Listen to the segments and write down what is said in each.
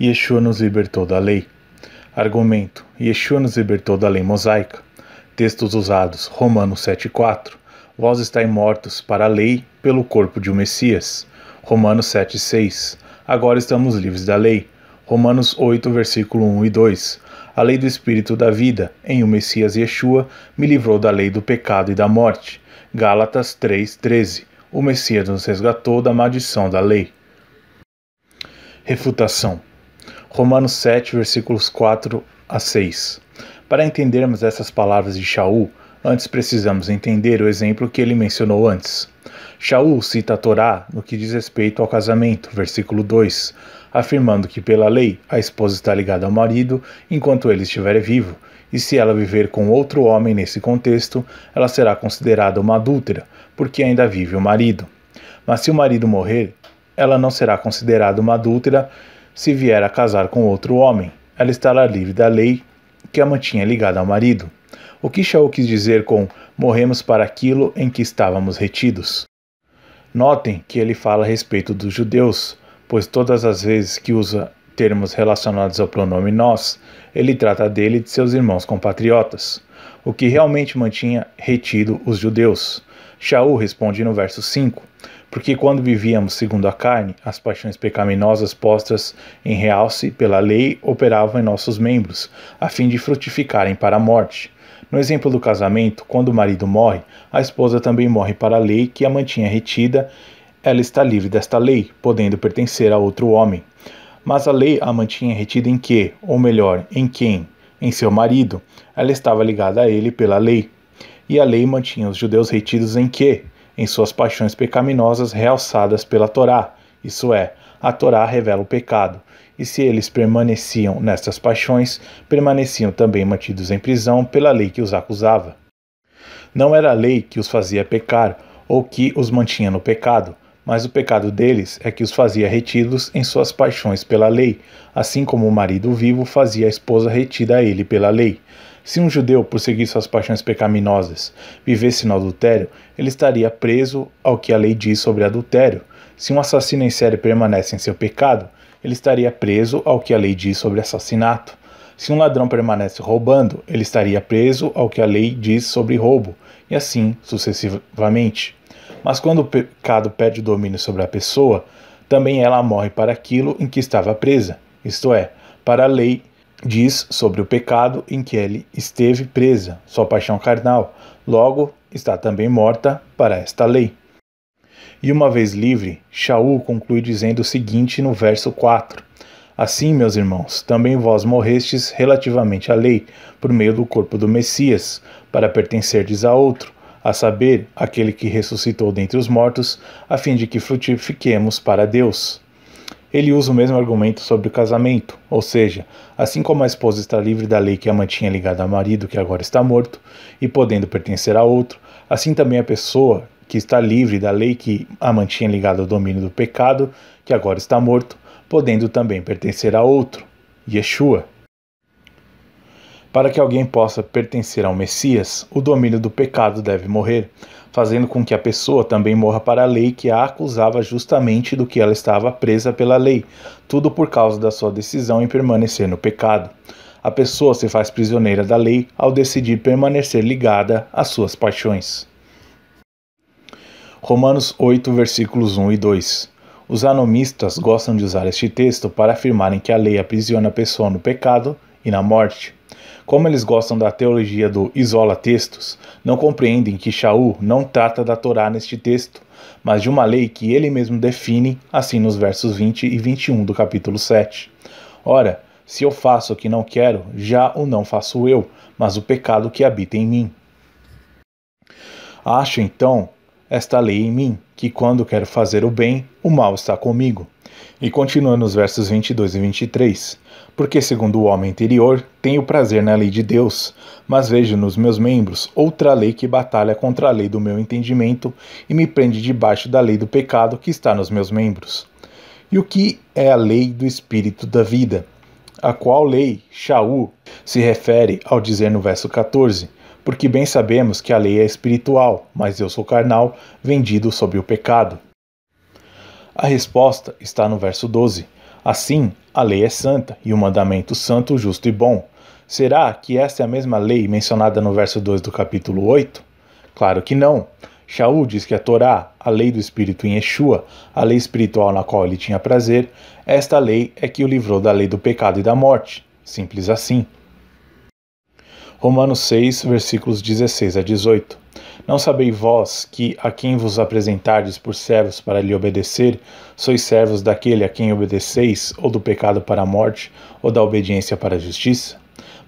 Yeshua nos libertou da lei. Argumento: Yeshua nos libertou da lei mosaica. Textos usados: Romanos 7,4. Vós estáis mortos para a lei pelo corpo de um Messias. Romanos 7,6. Agora estamos livres da lei. Romanos 8, versículo 1 e 2. A lei do Espírito da vida, em o Messias Yeshua, me livrou da lei do pecado e da morte. Gálatas 3,13. O Messias nos resgatou da maldição da lei. Refutação. Romanos 7, versículos 4 a 6. Para entendermos essas palavras de Shaul, antes precisamos entender o exemplo que ele mencionou antes. Shaul cita a Torá no que diz respeito ao casamento, versículo 2, afirmando que pela lei a esposa está ligada ao marido enquanto ele estiver vivo, e se ela viver com outro homem nesse contexto, ela será considerada uma adúltera, porque ainda vive o marido. Mas se o marido morrer, ela não será considerada uma adúltera se vier a casar com outro homem, ela estará livre da lei que a mantinha ligada ao marido. O que Shaul quis dizer com morremos para aquilo em que estávamos retidos? Notem que ele fala a respeito dos judeus, pois todas as vezes que usa termos relacionados ao pronome nós, ele trata dele e de seus irmãos compatriotas, o que realmente mantinha retido os judeus. Shaul responde no verso 5: porque quando vivíamos segundo a carne, as paixões pecaminosas postas em realce pela lei operavam em nossos membros, a fim de frutificarem para a morte. No exemplo do casamento, quando o marido morre, a esposa também morre para a lei que a mantinha retida, ela está livre desta lei, podendo pertencer a outro homem. Mas a lei a mantinha retida em que, ou melhor, em quem? Em seu marido. Ela estava ligada a ele pela lei. E a lei mantinha os judeus retidos em que? em suas paixões pecaminosas realçadas pela Torá, isto é, a Torá revela o pecado, e se eles permaneciam nestas paixões, permaneciam também mantidos em prisão pela lei que os acusava. Não era a lei que os fazia pecar ou que os mantinha no pecado, mas o pecado deles é que os fazia retidos em suas paixões pela lei, assim como o marido vivo fazia a esposa retida a ele pela lei. Se um judeu, por seguir suas paixões pecaminosas, vivesse no adultério, ele estaria preso ao que a lei diz sobre adultério. Se um assassino em série permanece em seu pecado, ele estaria preso ao que a lei diz sobre assassinato. Se um ladrão permanece roubando, ele estaria preso ao que a lei diz sobre roubo, e assim sucessivamente. Mas quando o pecado perde o domínio sobre a pessoa, também ela morre para aquilo em que estava presa, isto é, para a lei diz sobre o pecado em que ele esteve presa, sua paixão carnal, logo está também morta para esta lei. E uma vez livre, Shaul conclui dizendo o seguinte no verso 4: Assim, meus irmãos, também vós morrestes relativamente à lei, por meio do corpo do Messias, para pertencerdes a outro, a saber, aquele que ressuscitou dentre os mortos, a fim de que frutifiquemos para Deus. Ele usa o mesmo argumento sobre o casamento, ou seja, assim como a esposa está livre da lei que a mantinha ligada ao marido que agora está morto e podendo pertencer a outro, assim também a pessoa que está livre da lei que a mantinha ligada ao domínio do pecado que agora está morto, podendo também pertencer a outro, Yeshua. Para que alguém possa pertencer ao Messias, o domínio do pecado deve morrer, fazendo com que a pessoa também morra para a lei que a acusava justamente do que ela estava presa pela lei, tudo por causa da sua decisão em permanecer no pecado. A pessoa se faz prisioneira da lei ao decidir permanecer ligada às suas paixões. Romanos 8, versículos 1 e 2. Os anomistas gostam de usar este texto para afirmarem que a lei aprisiona a pessoa no pecado e na morte. Como eles gostam da teologia do isola textos, não compreendem que Shaul não trata da Torá neste texto, mas de uma lei que ele mesmo define, assim nos versos 20 e 21 do capítulo 7. Ora, se eu faço o que não quero, já o não faço eu, mas o pecado que habita em mim. Acho então esta lei em mim, que quando quero fazer o bem, o mal está comigo. E continua nos versos 22 e 23. Porque, segundo o homem interior, tenho prazer na lei de Deus, mas vejo nos meus membros outra lei que batalha contra a lei do meu entendimento e me prende debaixo da lei do pecado que está nos meus membros. E o que é a lei do espírito da vida? A qual lei Shaul se refere ao dizer no verso 14: Porque bem sabemos que a lei é espiritual, mas eu sou carnal, vendido sob o pecado. A resposta está no verso 12. Assim, a lei é santa e o mandamento santo, justo e bom. Será que esta é a mesma lei mencionada no verso 2 do capítulo 8? Claro que não. Shaul diz que a Torá, a lei do espírito em Yeshua, a lei espiritual na qual ele tinha prazer, esta lei é que o livrou da lei do pecado e da morte. Simples assim. Romanos 6, versículos 16 a 18. Não sabeis vós que a quem vos apresentardes por servos para lhe obedecer, sois servos daquele a quem obedeceis, ou do pecado para a morte, ou da obediência para a justiça?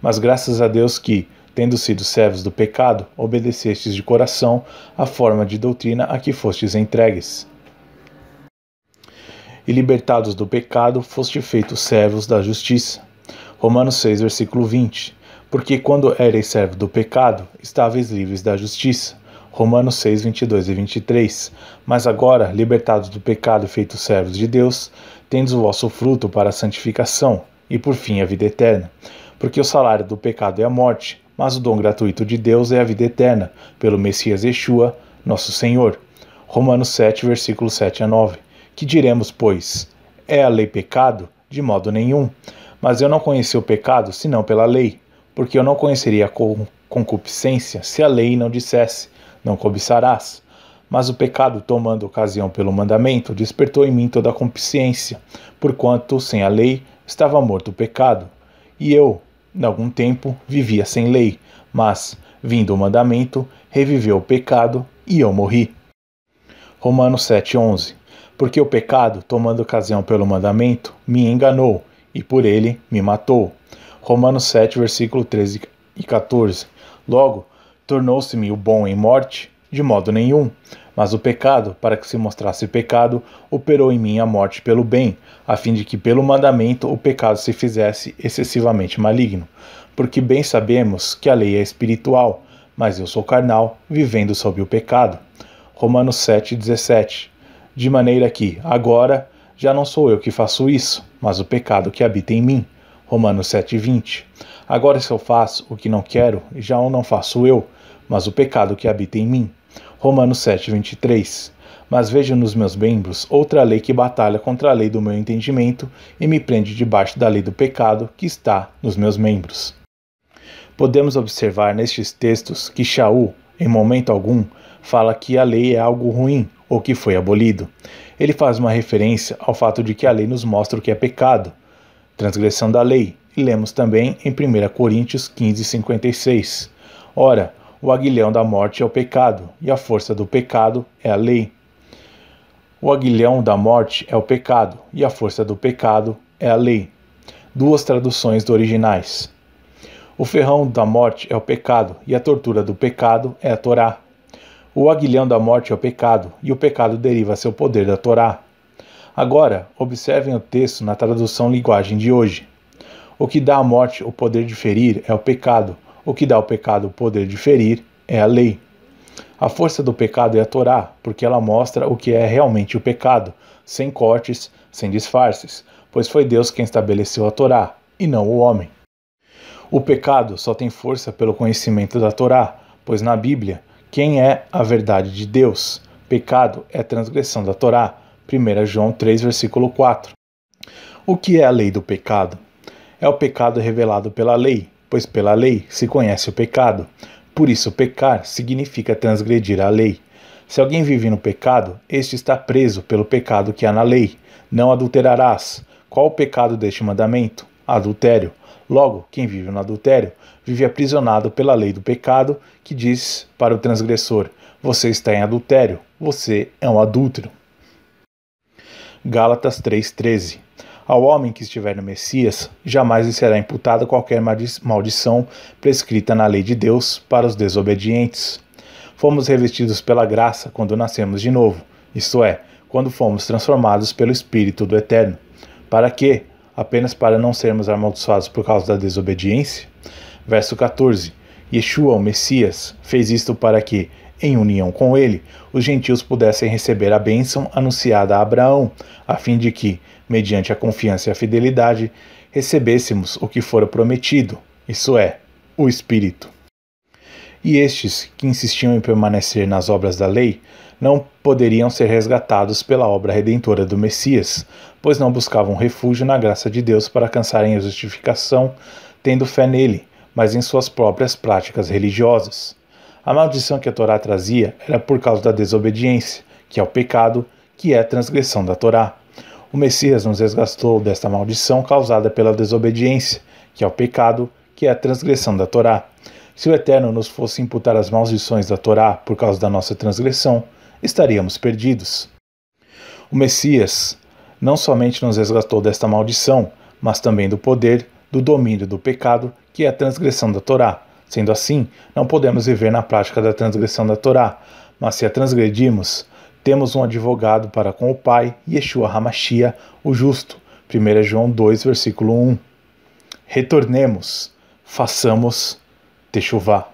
Mas graças a Deus que, tendo sido servos do pecado, obedecestes de coração a forma de doutrina a que fostes entregues. E libertados do pecado, foste feitos servos da justiça. Romanos 6, versículo 20. Porque quando erais servo do pecado, estáveis livres da justiça. Romanos 6, 22 e 23. Mas agora, libertados do pecado e feitos servos de Deus, tendes o vosso fruto para a santificação e, por fim, a vida eterna. Porque o salário do pecado é a morte, mas o dom gratuito de Deus é a vida eterna, pelo Messias Yeshua, nosso Senhor. Romanos 7, versículos 7 a 9. Que diremos, pois? É a lei pecado? De modo nenhum. Mas eu não conheci o pecado senão pela lei, porque eu não conheceria a concupiscência se a lei não dissesse: não cobiçarás. Mas o pecado, tomando ocasião pelo mandamento, despertou em mim toda a concupiscência, porquanto, sem a lei, estava morto o pecado. E eu, em algum tempo, vivia sem lei, mas, vindo o mandamento, reviveu o pecado e eu morri. Romanos 7,11 Porque o pecado, tomando ocasião pelo mandamento, me enganou, e por ele me matou. Romanos 7, versículo 13 e 14. Logo, tornou-se-me o bom em morte? De modo nenhum. Mas o pecado, para que se mostrasse pecado, operou em mim a morte pelo bem, a fim de que pelo mandamento o pecado se fizesse excessivamente maligno. Porque bem sabemos que a lei é espiritual, mas eu sou carnal, vivendo sob o pecado. Romanos 7,17 De maneira que, agora, já não sou eu que faço isso, mas o pecado que habita em mim. Romanos 7,20 Agora, se eu faço o que não quero, já o não faço eu mas o pecado que habita em mim. Romanos 7, 23. Mas vejo nos meus membros outra lei que batalha contra a lei do meu entendimento e me prende debaixo da lei do pecado que está nos meus membros. Podemos observar nestes textos que Shaul, em momento algum, fala que a lei é algo ruim ou que foi abolido. Ele faz uma referência ao fato de que a lei nos mostra o que é pecado, transgressão da lei, e lemos também em 1 Coríntios 15, 56. Ora, o aguilhão da morte é o pecado, e a força do pecado é a lei. O aguilhão da morte é o pecado, e a força do pecado é a lei. Duas traduções do originais. O ferrão da morte é o pecado, e a tortura do pecado é a Torá. O aguilhão da morte é o pecado, e o pecado deriva seu poder da Torá. Agora, observem o texto na tradução linguagem de hoje. O que dá à morte o poder de ferir é o pecado, o que dá ao pecado o poder de ferir é a lei. A força do pecado é a Torá, porque ela mostra o que é realmente o pecado, sem cortes, sem disfarces, pois foi Deus quem estabeleceu a Torá, e não o homem. O pecado só tem força pelo conhecimento da Torá, pois na Bíblia, quem é a verdade de Deus? Pecado é transgressão da Torá. 1 João 3, versículo 4. O que é a lei do pecado? É o pecado revelado pela lei, pois pela lei se conhece o pecado. Por isso, pecar significa transgredir a lei. Se alguém vive no pecado, este está preso pelo pecado que há na lei. Não adulterarás. Qual o pecado deste mandamento? Adultério. Logo, quem vive no adultério vive aprisionado pela lei do pecado, que diz para o transgressor: Você está em adultério, você é um adúltero. Gálatas 3,13 ao homem que estiver no Messias, jamais lhe será imputada qualquer maldição prescrita na lei de Deus para os desobedientes. Fomos revestidos pela graça quando nascemos de novo, isto é, quando fomos transformados pelo Espírito do Eterno. Para quê? Apenas para não sermos amaldiçoados por causa da desobediência? Verso 14. Yeshua, o Messias, fez isto para que, em união com ele, os gentios pudessem receber a bênção anunciada a Abraão, a fim de que, mediante a confiança e a fidelidade, recebêssemos o que fora prometido, isso é, o Espírito. E estes, que insistiam em permanecer nas obras da lei, não poderiam ser resgatados pela obra redentora do Messias, pois não buscavam refúgio na graça de Deus para alcançarem a justificação, tendo fé nele, mas em suas próprias práticas religiosas. A maldição que a Torá trazia era por causa da desobediência, que é o pecado, que é a transgressão da Torá. O Messias nos resgatou desta maldição causada pela desobediência, que é o pecado, que é a transgressão da Torá. Se o Eterno nos fosse imputar as maldições da Torá por causa da nossa transgressão, estaríamos perdidos. O Messias não somente nos resgatou desta maldição, mas também do poder, do domínio do pecado, que é a transgressão da Torá. Sendo assim, não podemos viver na prática da transgressão da Torá, mas se a transgredimos, temos um advogado para com o Pai, Yeshua Hamashia, o justo. 1 João 2, versículo 1. Retornemos, façamos Teshuvah.